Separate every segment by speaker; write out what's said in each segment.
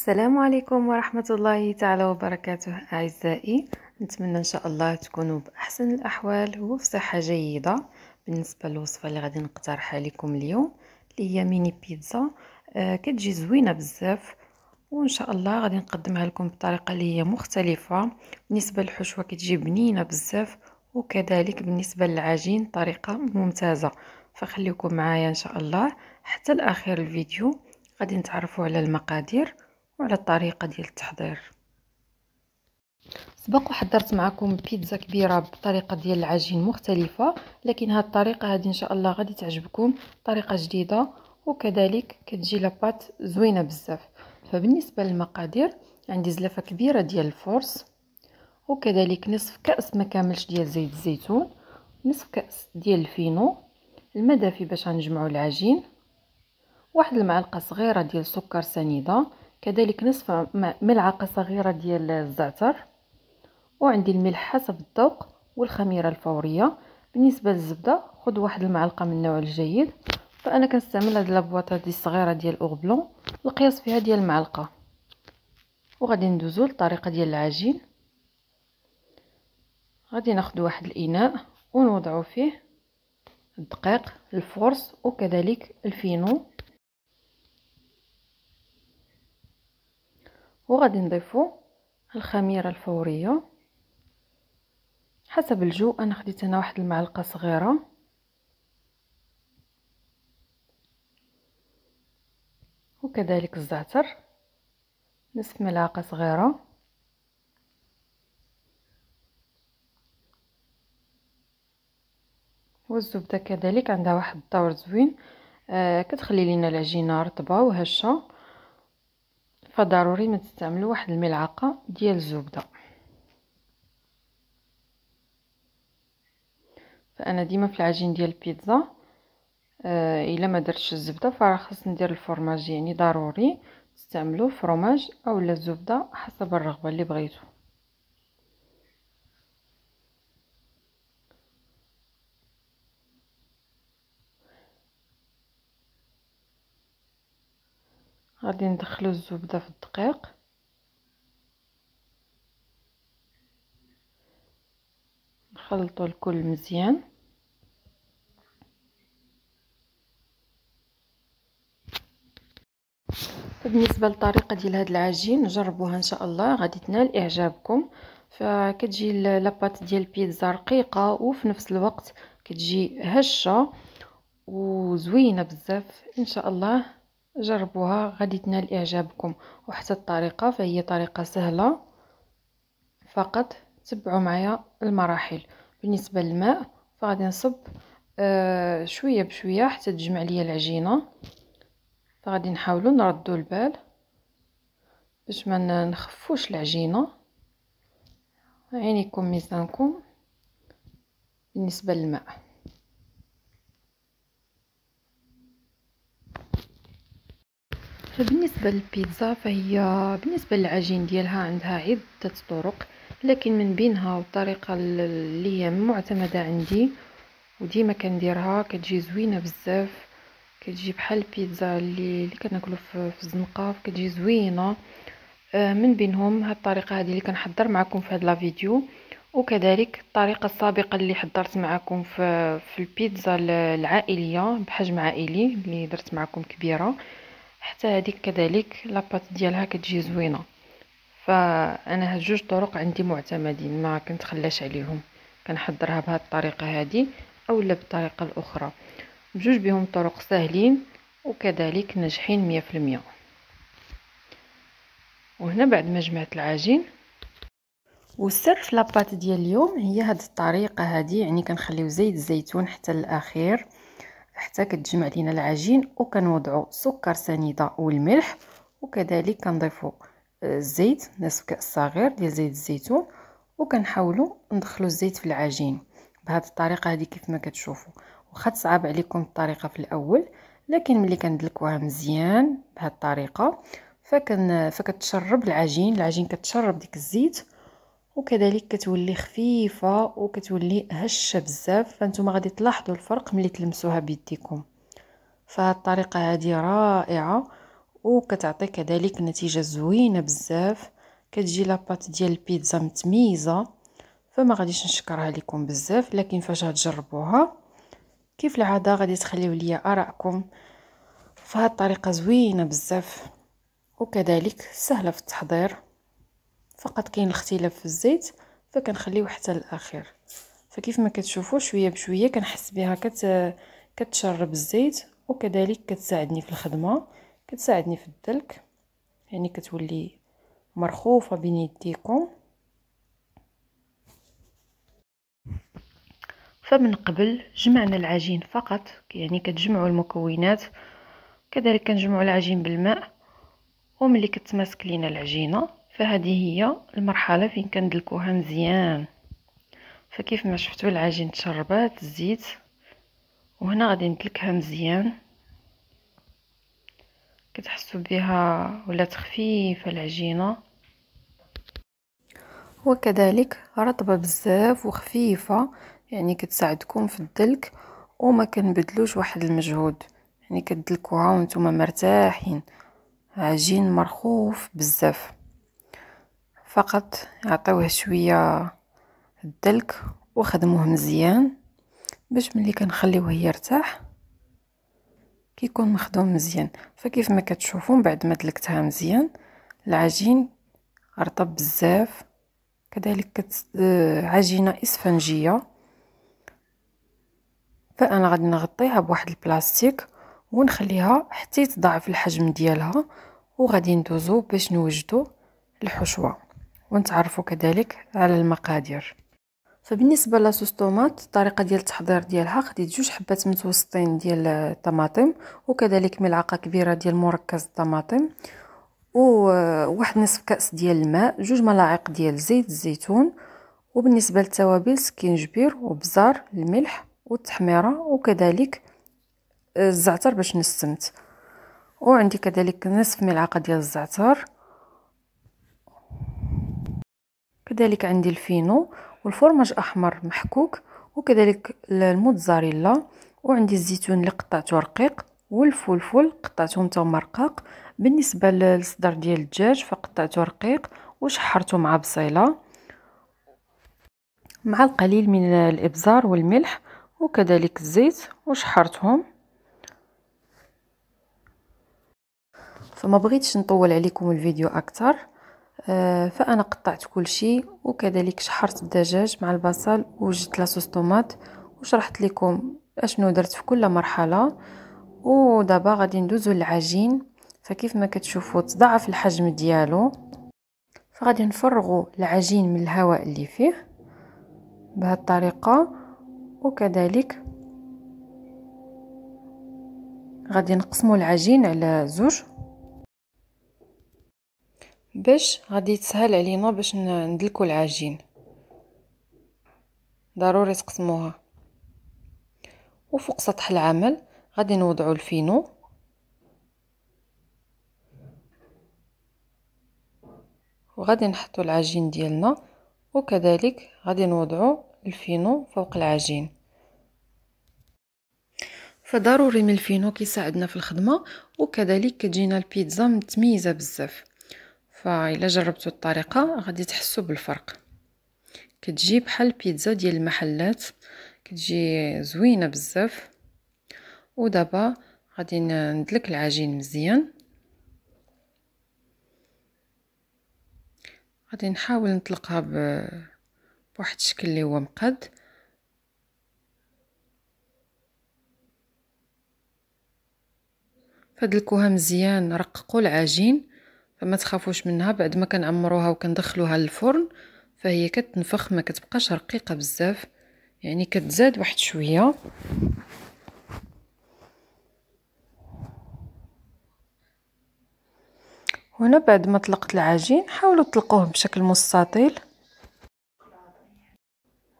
Speaker 1: السلام عليكم ورحمة الله تعالى وبركاته أعزائي نتمنى إن شاء الله تكونوا بأحسن الأحوال وفي صحة جيدة بالنسبة للوصفة اللي غادي نقترحها لكم اليوم اللي هي ميني بيتزا آه كتجي زوينة بزاف وإن شاء الله غادي نقدمها لكم بطريقة اللي هي مختلفة بالنسبة للحشوة كتجي بنينة بزاف وكذلك بالنسبة للعجين طريقة ممتازة فخليكم معايا إن شاء الله حتى الأخير الفيديو غادي نتعرفوا على المقادير وعلى الطريقة ديال التحضير سبق وحضرت معكم بيتزا كبيرة بطريقة ديال العجين مختلفة لكن هاد الطريقة هادي ان شاء الله غادي تعجبكم طريقة جديدة وكذلك كتجي لاباط زوينة بزاف فبالنسبة للمقادير عندي زلافة كبيرة ديال الفورس وكذلك نصف كأس ما كاملش ديال زيت الزيتون نصف كأس ديال الفينو المدافي باش غنجمعو العجين واحد المعلقة صغيرة ديال سكر سنيدة كذلك نصف ملعقه صغيره ديال الزعتر وعندي الملح حسب الذوق والخميره الفوريه بالنسبه للزبده خذ واحد المعلقه من النوع الجيد فانا كنستعمل هاد لابواطه دي الصغيره ديال اوغبلون القياس فيها ديال المعلقه وغادي ندوزو للطريقه ديال العجين غادي ناخذ واحد الاناء ونوضعو فيه الدقيق الفورس وكذلك الفينو وغادي نضيفو الخميره الفوريه حسب الجو انا خديت هنا واحد المعلقه صغيره وكذلك الزعتر نصف ملعقه صغيره والزبده كذلك عندها واحد الدور زوين آه كتخلي لينا العجينه رطبه وهشه فضروري ما تستعملوا واحد الملعقه ديال الزبده فانا ديما في العجين ديال البيتزا آه الا ما درتش الزبده فراه خاص ندير الفرماج يعني ضروري تستعملوا فرماج اولا الزبده حسب الرغبه اللي بغيتو غادي ندخلو الزبدة في الدقيق نخلطو الكل مزيان بالنسبه للطريقه ديال هاد العجين جربوها ان شاء الله غادي تنال اعجابكم فكتجي لاباط ديال البيتزا رقيقه وفي نفس الوقت كتجي هشه وزوينه بزاف ان شاء الله جربوها غادي تنال اعجابكم وحتى الطريقه فهي طريقه سهله فقط تبعوا معايا المراحل بالنسبه للماء فغادي نصب آه شويه بشويه حتى تجمع لي العجينه فغادي نحاولوا نردوا البال باش ما نخفوش العجينه عينيكم ميزانكم بالنسبه للماء فبالنسبة للبيتزا فهي بالنسبة للعجين ديالها عندها عدة طرق لكن من بينها والطريقة اللي هي معتمدة عندي وديما كنديرها كتجي زوينة بزاف كتجي بحال البيتزا اللي, اللي كناكلو في الزنقة كتجي زوينة آه، من بينهم هالطريقة الطريقة هذه اللي كنحضر معكم في هذا لا فيديو وكذلك الطريقة السابقة اللي حضرت معكم في, في البيتزا العائلية بحجم عائلي اللي درت معكم كبيرة حتى هذيك كذلك لاباط ديالها كتجي زوينه فانا هاد جوج طرق عندي معتمدين ما كنتخلاش عليهم كنحضرها بهاد الطريقه هادي اولا بالطريقه الاخرى بجوج بهم طرق ساهلين وكذلك ناجحين مية في المية وهنا بعد ما جمعت العجين والسر في لاباط ديال اليوم هي هاد الطريقه هادي يعني كنخليو زيت الزيتون حتى الاخير حتى كتجمع لينا العجين وكنوضعوا سكر سنيده والملح وكذلك كنضيفو الزيت نصف كاس صغير ديال زيت الزيتون وكنحاولوا ندخلوا الزيت في العجين بهذه الطريقه هذه كيف ما كتشوفوا واخا تصعب عليكم الطريقه في الاول لكن ملي كندلكوها مزيان بهذه الطريقه فكن فكتشرب العجين العجين كتشرب ديك الزيت وكذلك كتولي خفيفه وكتولي هشه بزاف فانتم غادي تلاحظوا الفرق ملي تلمسوها بيديكم فهاد الطريقه هذه رائعه وكتعطي كذلك نتيجه زوينه بزاف كتجي لاباط ديال البيتزا متميزه فما غاديش نشكرها لكم بزاف لكن فاش غتجربوها كيف العاده غادي تخليو ليا ارائكم فهاد الطريقه زوينه بزاف وكذلك سهله في التحضير فقط كاين الاختلاف في الزيت فكنخليوه حتى الاخير فكيف ما كتشوفوا شويه بشويه كنحس بها كت كتشرب الزيت وكذلك كتساعدني في الخدمه كتساعدني في الدلك يعني كتولي مرخوفه بين يديكم فمن قبل جمعنا العجين فقط يعني كتجمعوا المكونات كذلك كنجمعوا العجين بالماء وملي كتماسك لينا العجينه فهذه هي المرحله فين كندلكوها مزيان فكيف ما شفتوا العجين تشربات الزيت وهنا غادي ندلكها مزيان كتحسوا بها ولات خفيفه العجينه وكذلك رطبه بزاف وخفيفه يعني كتساعدكم في الدلك وما كنبدلوش واحد المجهود يعني كدلكوها وانتم مرتاحين عجين مرخوف بزاف فقط عطاوه شويه الدلك وخدموه مزيان باش ملي كنخليوه يرتاح كيكون مخدوم مزيان فكيف ما كتشوفوا بعد ما دلكتها مزيان العجين رطب بزاف كذلك كت... آه، عجينه اسفنجيه فانا غادي نغطيها بواحد البلاستيك ونخليها حتى يتضاعف الحجم ديالها وغادي ندوزو باش نوجدو الحشوه ونتعرفوا كذلك على المقادير فبالنسبه لصوص طوماط الطريقه ديال التحضير ديالها خديت جوج حبات متوسطين ديال الطماطم وكذلك ملعقه كبيره ديال مركز الطماطم وواحد نصف كاس ديال الماء جوج ملاعق ديال زيت الزيتون وبالنسبه للتوابل سكينجبير وبزار الملح والتحميره وكذلك آه، الزعتر باش نسمت وعندي كذلك نصف ملعقه ديال الزعتر كذلك عندي الفينو والفرماج احمر محكوك وكذلك الموتزاريلا وعندي الزيتون اللي قطعته رقيق والفلفل قطعته حتى رقاق بالنسبه للصدر ديال الدجاج فقطعته رقيق وشحرته مع بصيله مع القليل من الابزار والملح وكذلك الزيت وشحرتهم فما بغيتش نطول عليكم الفيديو اكثر آه، فانا قطعت كل شيء وكذلك شحرت الدجاج مع البصل وجدت لاصوص طوماط وشرحت لكم اشنو درت في كل مرحله ودابا غادي ندوزو للعجين فكيف ما كتشوفوا تضاعف الحجم ديالو فغادي نفرغوا العجين من الهواء اللي فيه بهذه الطريقه وكذلك غادي نقسموا العجين على زوج باش غادي تسهل علينا باش ندلكو العجين ضروري تقسموها وفوق سطح العمل غادي نوضعو الفينو وغادي نحطو العجين ديالنا وكذلك غادي نوضعو الفينو فوق العجين فضروري من الفينو كيساعدنا في الخدمه وكذلك كتجينا البيتزا متميزه بزاف فإلا جربتوا الطريقة غادي تحسوا بالفرق كتجي بحال بيتزا ديال المحلات كتجي زوينة بزاف ودابا غادي ندلك العجين مزيان غادي نحاول نطلقها بواحد الشكل اللي هو مقاد فدلكوها مزيان رققوا العجين فما تخافوش منها بعد ما كنعمروها وكندخلوها للفرن فهي كتنفخ ما كتبقاش رقيقه بزاف يعني كتزاد واحد شويه هنا بعد ما طلقت العجين حاولوا تطلقوه بشكل مستطيل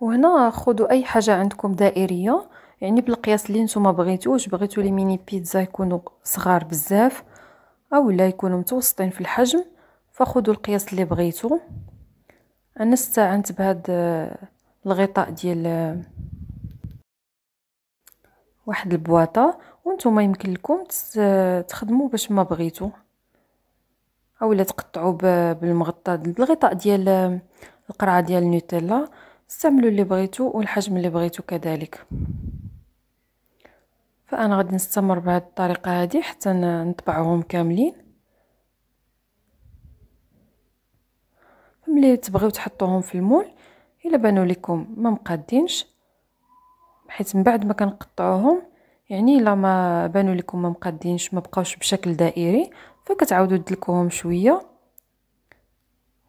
Speaker 1: وهنا خذوا اي حاجه عندكم دائريه يعني بالقياس اللي نتوما بغيتوش بغيتو لي ميني بيتزا يكونوا صغار بزاف اولا يكونوا متوسطين في الحجم فخذوا القياس اللي بغيتو انا استعنت بهاد آه، الغطاء ديال آه، واحد البواطه وانتم يمكن لكم آه، تخدموا باش ما بغيتو اولا تقطعوا بالمغطى الغطاء ديال القرعه ديال النوتيلا استعملوا اللي بغيتو والحجم اللي بغيتو كذلك فانا غادي نستمر بهذه الطريقه هذه حتى نطبعهم كاملين ملي تبغيو تحطوهم في المول الا بانوا لكم ما مقادينش حيت من بعد ما كنقطعوهم يعني الا ما بانوا لكم ما مقادينش ما بقاوش بشكل دائري فكتعاودوا تدلكوهم شويه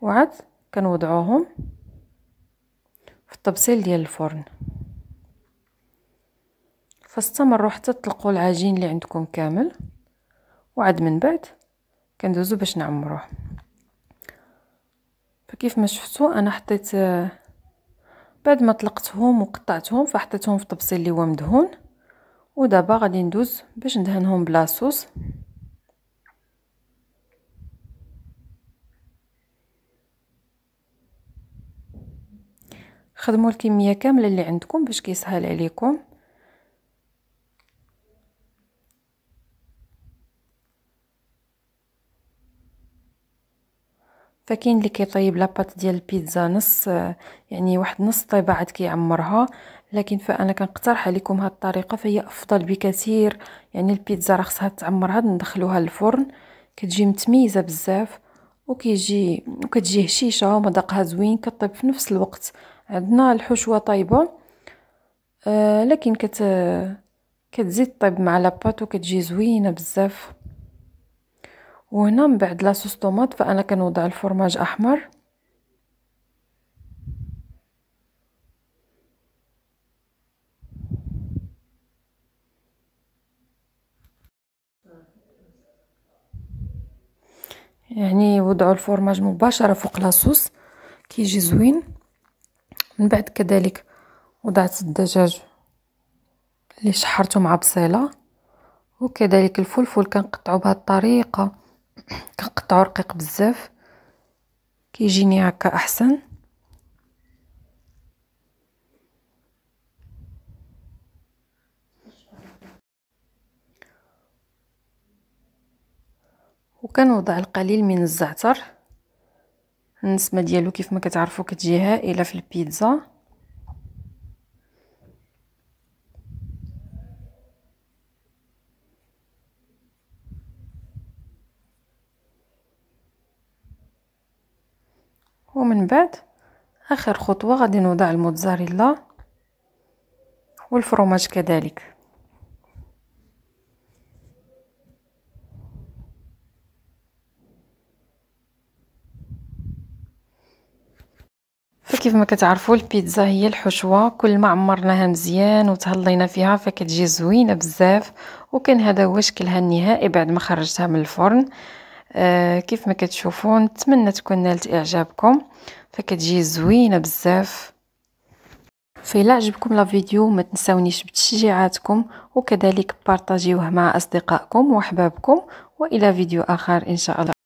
Speaker 1: وعاد كنوضعوهم في الطبسيل ديال الفرن فاستمروا حتى تطلقوا العجين اللي عندكم كامل وعد من بعد كندوزو باش نعمروه فكيف ما شفتوا انا حطيت آه، بعد ما طلقتهم وقطعتهم فحطيتهم في طبسيل اللي هو مدهون ودابا غادي ندوز باش ندهنهم بلاصوص خدموا الكميه كامله اللي عندكم باش كيسهل عليكم فكاين اللي كيطيب لاباط ديال البيتزا نص آه، يعني واحد نص طيبه عاد كيعمرها لكن فانا كنقترح عليكم هاد الطريقه فهي افضل بكثير يعني البيتزا راه خصها تعمر عاد ندخلوها للفرن كتجي متميزه بزاف وكيجي وكتجي هشيشه ومذاقها زوين كطيب في نفس الوقت عندنا الحشوه طيبه آه لكن كت آه، كتزيد طيب مع لاباط وكتجي زوينه بزاف وهنا من بعد لاصوص طوماط فانا كنوضع الفرماج احمر يعني وضعوا الفرماج مباشره فوق لاصوص كيجي زوين من بعد كذلك وضعت الدجاج اللي شحرته مع بصيله وكذلك الفلفل كنقطعو بهذه الطريقه كنقطعو رقيق بزاف كيجيني هكا احسن وكنوضع القليل من الزعتر النسمه ديالو كيف ما كتعرفوا كتجي هائله في البيتزا ومن بعد اخر خطوه غادي نوضع الموتزاريلا والفرماج كذلك فكيف ما كتعرفوا البيتزا هي الحشوه كل ما عمرناها مزيان وتهلينا فيها فكتجي زوينه بزاف وكان هذا هو شكلها النهائي بعد ما خرجتها من الفرن آه، كيف ما كتشوفوا نتمنى تكون نالت اعجابكم فكتجي زوينه بزاف فإلا عجبكم لا فيديو ما تنساونيش بتشجيعاتكم وكذلك بارطاجيوه مع اصدقائكم واحبابكم والى فيديو اخر ان شاء الله